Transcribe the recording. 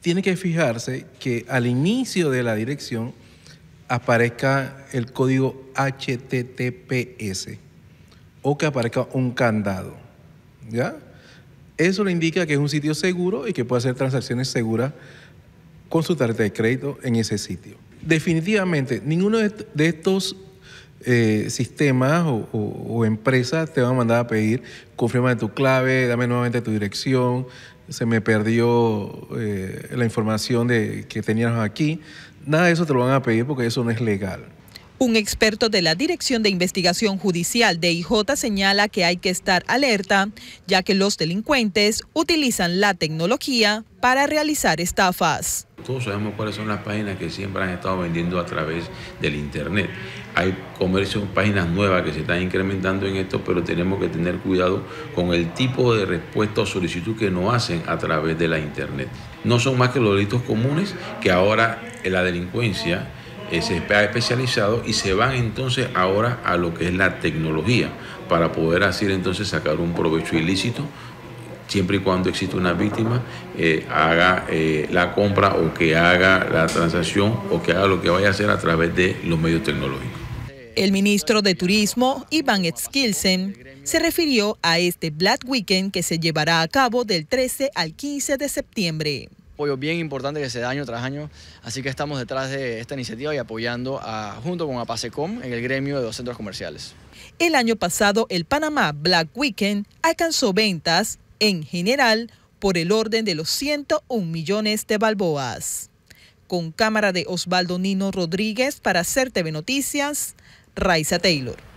tiene que fijarse que al inicio de la dirección aparezca el código HTTPS o que aparezca un candado. ¿Ya? Eso le indica que es un sitio seguro y que puede hacer transacciones seguras con su tarjeta de crédito en ese sitio. Definitivamente, ninguno de estos eh, sistemas o, empresas te va a mandar a pedir, confirma tu clave, dame nuevamente tu dirección, se me perdió eh, la información de, que teníamos aquí. Nada de eso te lo van a pedir porque eso no es legal. Un experto de la Dirección de Investigación Judicial de IJ señala que hay que estar alerta, ya que los delincuentes utilizan la tecnología para realizar estafas todos sabemos cuáles son las páginas que siempre han estado vendiendo a través del Internet. Hay comercios, páginas nuevas que se están incrementando en esto, pero tenemos que tener cuidado con el tipo de respuesta o solicitud que nos hacen a través de la Internet. No son más que los delitos comunes que ahora la delincuencia eh, se ha especializado y se van entonces ahora a lo que es la tecnología para poder así entonces sacar un provecho ilícito siempre y cuando exista una víctima, eh, haga eh, la compra o que haga la transacción o que haga lo que vaya a hacer a través de los medios tecnológicos. El ministro de Turismo, Iván Skilsen, se refirió a este Black Weekend que se llevará a cabo del 13 al 15 de septiembre apoyo bien importante que se da año tras año, así que estamos detrás de esta iniciativa y apoyando junto con APASECOM en el gremio de los centros comerciales. El año pasado el Panamá Black Weekend alcanzó ventas en general por el orden de los 101 millones de balboas. Con cámara de Osvaldo Nino Rodríguez para hacer TV Noticias, Raiza Taylor.